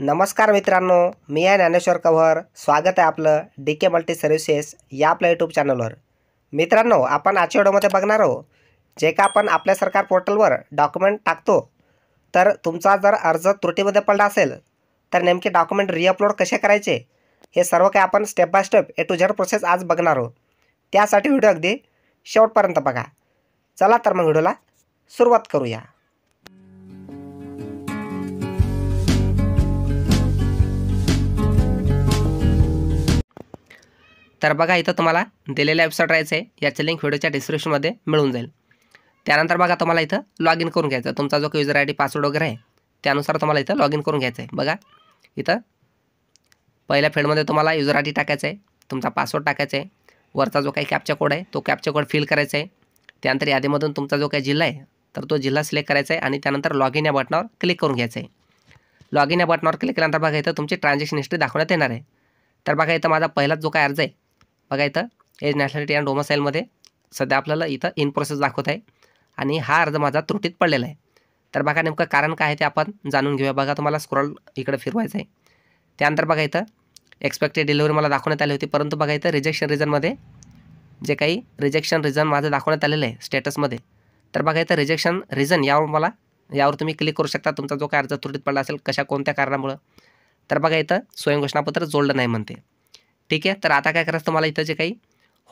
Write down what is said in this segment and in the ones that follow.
नमस्कार मित्रांनो मी आहे ज्ञानेश्वर कव्हर स्वागत आहे आपलं डी के मल्टी सर्व्हिसेस या आपल्या यूट्यूब चॅनलवर मित्रांनो आपण आजच्या व्हिडिओमध्ये बघणार आहोत जे का आपण आपल्या सरकार पोर्टलवर डॉक्युमेंट टाकतो तर तुमचा जर अर्ज त्रुटीमध्ये पडला असेल तर नेमके डॉक्युमेंट रिअपलोड कसे करायचे हे सर्व काही आपण step by step A to Z process आज बघणार आहोत त्यासाठी व्हिडिओ अगदी शेवटपर्यंत बघा चला तर मग व्हिडिओला सुरुवात करूया तर बघा इथं तुम्हाला दिलेल्या वेबसाईट राहायचं आहे याची लिंक व्हिडिओच्या डिस्क्रिप्शनमध्ये मिळून जाईल त्यानंतर बघा तुम्हाला इथं लॉग इन करून घ्यायचं तुमचा जो काही युजर आय डी पासवर्ड वगैरे आहे त्यानुसार तुम्हाला इथं लॉग इन करून घ्यायचं आहे बघा इथं पहिल्या फील्डमध्ये तुम्हाला युजर आय डी टाकायचं आहे तुमचा पासवर्ड टाकायचा आहे वरचा जो काही कॅपचा कोड आहे तो कॅपचा कोड फिल करायचा आहे त्यानंतर यादीमधून तुमचा जो काही जिल्हा आहे तर तो जिल्हा सिलेक्ट करायचा आहे आणि त्यानंतर लॉग इन या बटनावर क्लिक करून घ्यायचं आहे लॉग इन या बटनावर क्लिक केल्यानंतर बघा इथं तुमची ट्रान्झॅक्शन हिस्ट्री दाखवण्यात येणार आहे तर बघा इथं माझा पहिलाच जो काय अर्ज आहे बघा इथं एज नॅशनॅलिटी अँड डोमसाईलमध्ये सध्या आपल्याला इथं इन प्रोसेस दाखवत आहे आणि हा अर्ज माझा त्रुटीत पडलेला आहे तर बघा नेमकं कारण काय आहे ते आपण जाणून घेऊया बघा तुम्हाला स्क्रॉल इकडे फिरवायचं आहे त्यानंतर बघा इथं एक्सपेक्टेड डिलिव्हरी मला दाखवण्यात आली होती परंतु बघा इथं रिजेक्शन रिझनमध्ये जे काही रिजेक्शन रिझन माझं दाखवण्यात आलेलं आहे स्टेटसमध्ये तर बघा इथं रिजेक्शन रिझन यावर मला यावर तुम्ही क्लिक करू शकता तुमचा जो काय अर्ज त्रुटीत पडला असेल कशा कोणत्या कारणामुळं तर बघा इथं स्वयंघोषणापत्र जोडलं नाही म्हणते ठीक आहे तर आता काय करायचं तुम्हाला इथं जे काही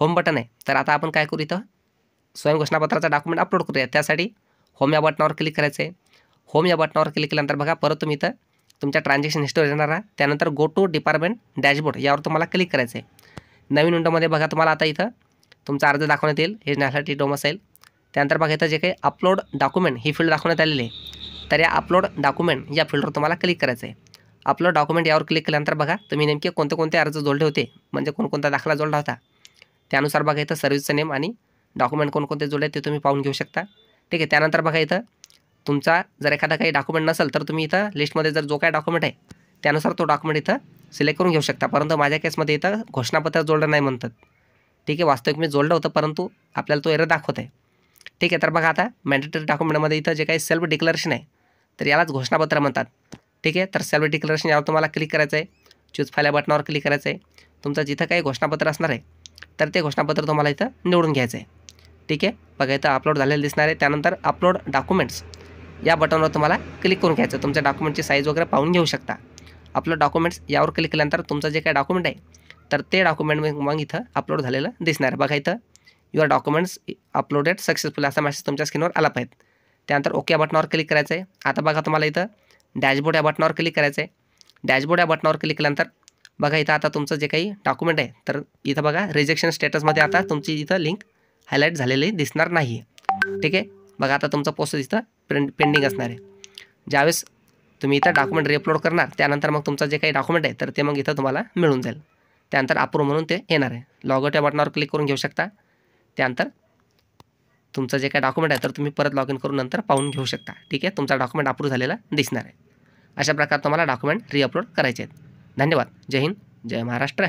होम बटन आहे तर आता आपण काय करू इथं स्वयं घोषणापत्राचा डॉक्युमेंट अपलोड करूया त्यासाठी होम या बटनावर क्लिक करायचं आहे होम या बटनावर क्लिक केल्यानंतर बघा परत तुम्ही इथं तुमच्या ट्रान्झॅक्शन हिस्टोरी येणार आहात त्यानंतर गो टू डिपार्टमेंट डॅशबोर्ड यावर तुम्हाला क्लिक करायचं आहे नवीन विंडोमध्ये बघा तुम्हाला आता इथं तुमचा अर्ज दाखवण्यात येईल हे नासाठी डोम असेल त्यानंतर बघा इथं जे काही अपलोड डॉक्युमेंट ही फील्ड दाखवण्यात आलेली आहे तर या अपलोड डॉक्युमेंट या फील्डवर तुम्हाला क्लिक करायचं आहे आपलं डॉक्युमेंट यावर क्लिक केल्यानंतर बघा तुम्ही नेमके कोणते कोणते अर्ज जोडले होते म्हणजे कोणकोणता दाखला जोडला होता त्यानुसार बघा इथं सर्व्हिसचं नेम आणि डॉक्युमेंट कोणकोणते जोडले ते तुम्ही पाहून घेऊ शकता ठीक आहे त्यानंतर बघा इथं तुमचा जर एखादा काही डॉक्युमेंट नसेल तर तुम्ही इथं लिस्टमध्ये जर जो काय डॉक्युमेंट आहे त्यानुसार तो डॉक्युमेंट इथं सिलेक्ट करून घेऊ शकता परंतु माझ्या केसमध्ये इथं घोषणापत्र जोडलं नाही म्हणतात ठीक आहे वास्तविक मी जोडलं होतं परंतु आपल्याला तो एरर दाखवत आहे ठीक आहे तर बघा आता मॅन्डेटरी डॉक्युमेंटमध्ये इथं जे काही सेल्फ डिक्लेरेशन आहे तर यालाच घोषणापत्र म्हणतात ठीक आहे तर सॅलरी डिक्लेरेशन यावर तुम्हाला क्लिक करायचं आहे चूज फायला बटनावर क्लिक करायचं आहे तुमचं जिथं काही घोषणापत्र असणार आहे तर ते घोषणापत्र तुम्हाला इथं निवडून घ्यायचं आहे ठीक आहे बघा इथं अपलोड झालेलं दिसणार आहे त्यानंतर अपलोड डॉक्युमेंट्स या बटनवर तुम्हाला क्लिक करून घ्यायचं तुमच्या डॉक्युमेंटची साईज वगैरे पाहून घेऊ शकता अपलोड डॉक्युमेंट्स यावर क्लिक केल्यानंतर तुमचं जे काही डॉक्युमेंट आहे तर ते डॉक्युमेंट मग इथं अपलोड झालेलं दिसणार आहे बघा इथं युअर डॉक्युमेंट्स अपलोडेड सक्सेसफुल असा मेसेज तुमच्या स्क्रीनवर आला पाहिजे त्यानंतर ओके बटनावर क्लिक करायचं आहे आता बघा तुम्हाला इथं डॅशबोर्ड या बटनावर क्लिक करायचं आहे डॅशबोर्ड या बटनावर क्लिक केल्यानंतर बघा इथं आता तुमचं जे काही डॉक्युमेंट आहे तर इथं बघा रिजेक्शन स्टेटसमध्ये आता तुमची इथं लिंक हायलाईट झालेली दिसणार नाही ठीक आहे बघा आता तुमचं पोस्ट इथं पेंडिंग असणार आहे ज्यावेळेस तुम्ही इथं डॉक्युमेंट रिअपलोड करणार त्यानंतर मग तुमचं जे काही डॉक्युमेंट आहे तर ते मग इथं तुम्हाला मिळून जाईल त्यानंतर अप्रूव्ह म्हणून ते येणार आहे लॉगआउट या बटनावर क्लिक करून घेऊ शकता त्यानंतर तुमचं जे काय डॉक्युमेंट आहे तर तुम्ही परत लॉग इन करून नंतर पाहून घेऊ शकता ठीक आहे तुमचा डॉक्युमेंट अप्रूव्ह झालेला दिसणार आहे अशा प्रकारे तुम्हाला डॉक्युमेंट रिअपलोड करायचे आहेत धन्यवाद जय हिंद जय महाराष्ट्र